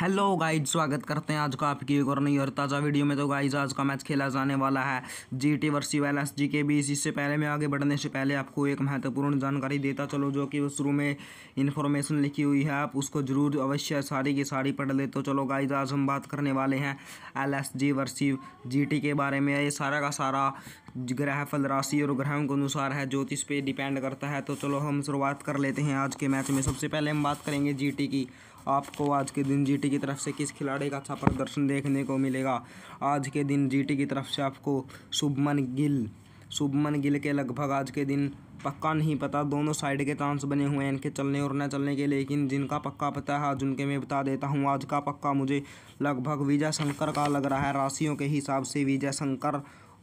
hello guys स्वागत करते हैं आज का आपकी एक और नई और ताज़ा वीडियो में तो गाइज आज का मैच खेला जाने वाला है G T versus L S G के बीच इससे पहले मैं आगे बढ़ने से पहले आपको एक महत्वपूर्ण जानकारी देता चलो जो कि शुरू में इन्फॉर्मेशन लिखी हुई है आप उसको जरूर अवश्य सारी की सारी पढ़ ले तो चलो गाइज आज हम बात करने वाले हैं एल एस जी वर्सी जी टी के बारे में ये सारा का सारा ग्रह फल राशि और ग्रहों के अनुसार है ज्योतिष पे डिपेंड करता है तो चलो हम शुरुआत कर लेते हैं आज के मैच में सबसे पहले हम बात करेंगे जीटी की आपको आज के दिन जीटी की तरफ से किस खिलाड़ी का अच्छा प्रदर्शन देखने को मिलेगा आज के दिन जीटी की तरफ से आपको शुभमन गिल शुभमन गिल के लगभग आज के दिन पक्का नहीं पता दोनों साइड के चांस बने हुए हैं इनके चलने और न चलने के लेकिन जिनका पक्का पता है आज उनके मैं बता देता हूँ आज का पक्का मुझे लगभग विजय शंकर का लग रहा है राशियों के हिसाब से विजय शंकर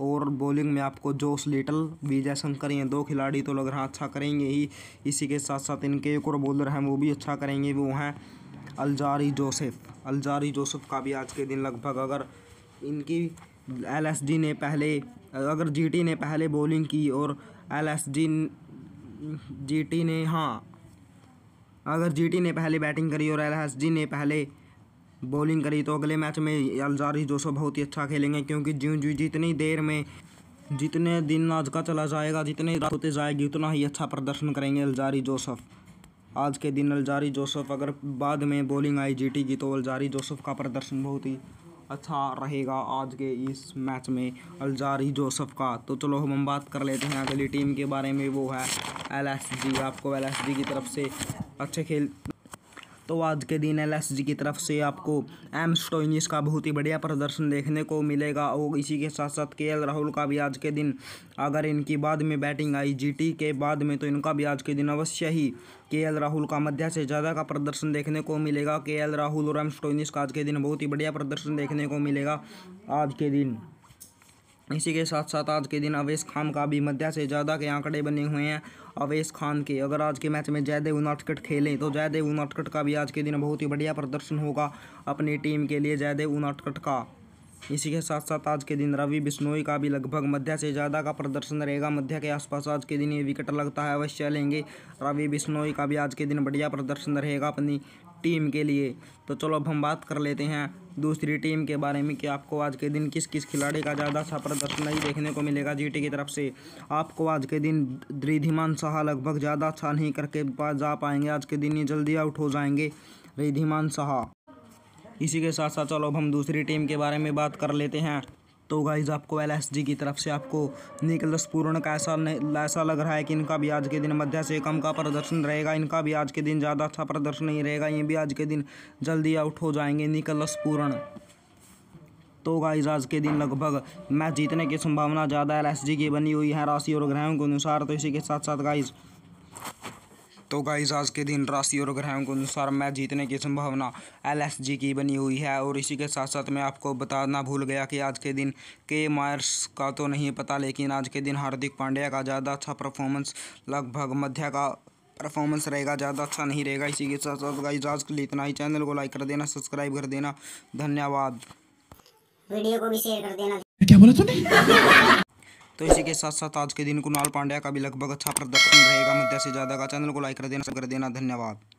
और बॉलिंग में आपको जोश लिटल विजय शंकर ये दो खिलाड़ी तो लग रहा अच्छा करेंगे ही इसी के साथ साथ इनके एक और बॉलर हैं वो भी अच्छा करेंगे वो हैं अलजारी जोसेफ अलजारी जोसेफ का भी आज के दिन लगभग अगर इनकी एलएसडी ने पहले अगर जीटी ने पहले बॉलिंग की और एलएसडी जीटी ने हाँ अगर जीटी ने पहले बैटिंग करी और एलएसडी ने पहले बॉलिंग करी तो अगले मैच में अलजारी जोशो बहुत ही अच्छा खेलेंगे क्योंकि ज्यों जी जितनी देर में जितने दिन आज का चला जाएगा जितने रात होते जाएगी उतना ही अच्छा प्रदर्शन करेंगे अलजारी जोसफ आज के दिन अलजारी जोसफ अगर बाद में बॉलिंग आई जीटी की तो अलजारी जोसफ का प्रदर्शन बहुत ही अच्छा रहेगा आज के इस मैच में अलजारी जोसफ का तो चलो हम बात कर लेते हैं अगली टीम के बारे में वो है एल आपको एल की तरफ से अच्छे खेल तो आज के दिन एल की तरफ से आपको एम स्टोइनिस का बहुत ही बढ़िया प्रदर्शन देखने को मिलेगा और इसी के साथ साथ के राहुल का भी आज के दिन अगर इनकी बाद में बैटिंग आई टी के बाद में तो इनका भी आज के दिन अवश्य ही के राहुल का मध्य से ज़्यादा का प्रदर्शन देखने को मिलेगा के राहुल और एम स्टोइनिस का आज के दिन बहुत ही बढ़िया प्रदर्शन देखने को मिलेगा आज के दिन इसी के साथ साथ आज के दिन अवेश खान का भी मध्य से ज़्यादा के आंकड़े बने हुए हैं अवेश खान के अगर आज के मैच में जयदेव नाटकट खेलें तो जयदेव उनाटकट का भी आज के दिन बहुत ही बढ़िया प्रदर्शन होगा अपनी टीम के लिए जयदेव उनाटकट का इसी के साथ साथ आज के दिन रवि बिश्नोई का भी लगभग मध्य से ज़्यादा का प्रदर्शन रहेगा मध्य के आसपास आज के दिन ये विकेट लगता है अवश्य लेंगे रवि बिश्नोई का भी आज के दिन बढ़िया प्रदर्शन रहेगा अपनी टीम के लिए तो चलो अब हम बात कर लेते हैं दूसरी टीम के बारे में कि आपको आज के दिन किस किस खिलाड़ी का ज़्यादा अच्छा प्रदर्शन नहीं देखने को मिलेगा जीटी की तरफ से आपको आज के दिन रिधिमान शाह लगभग ज़्यादा अच्छा नहीं करके जा पाएंगे आज के दिन ये जल्दी आउट हो जाएंगे रिधिमान शाह इसी के साथ साथ चलो अब हम दूसरी टीम के बारे में बात कर लेते हैं तो गाइज़ आपको एल की तरफ से आपको निकलस पूर्ण का ऐसा ऐसा लग रहा है कि इनका भी आज के दिन मध्य से कम का प्रदर्शन रहेगा इनका भी आज के दिन ज़्यादा अच्छा प्रदर्शन नहीं रहेगा ये भी आज के दिन जल्दी आउट हो जाएंगे निकलस पूर्ण तो गाइज आज के दिन लगभग मैच जीतने की संभावना ज़्यादा एल की बनी हुई है राशि और ग्रहों के अनुसार तो इसी के साथ साथ गाइज़ तो गाइज आज के दिन राशि और ग्रहों के अनुसार मैच जीतने की संभावना एलएसजी की बनी हुई है और इसी के साथ साथ मैं आपको बताना भूल गया कि आज के दिन के मायर्स का तो नहीं पता लेकिन आज के दिन हार्दिक पांड्या का ज़्यादा अच्छा परफॉर्मेंस लगभग मध्य का परफॉर्मेंस रहेगा ज़्यादा अच्छा नहीं रहेगा इसी के साथ साथ गाइज आज के लिए इतना ही चैनल को लाइक कर देना सब्सक्राइब कर देना धन्यवाद वीडियो को भी शेयर कर देना क्या बोला तूने तो इसी के साथ साथ आज के दिन कुणाल पांड्या का भी लगभग अच्छा प्रदर्शन रहेगा मध्य से ज़्यादा का चैनल को लाइक कर देना कर देना धन्यवाद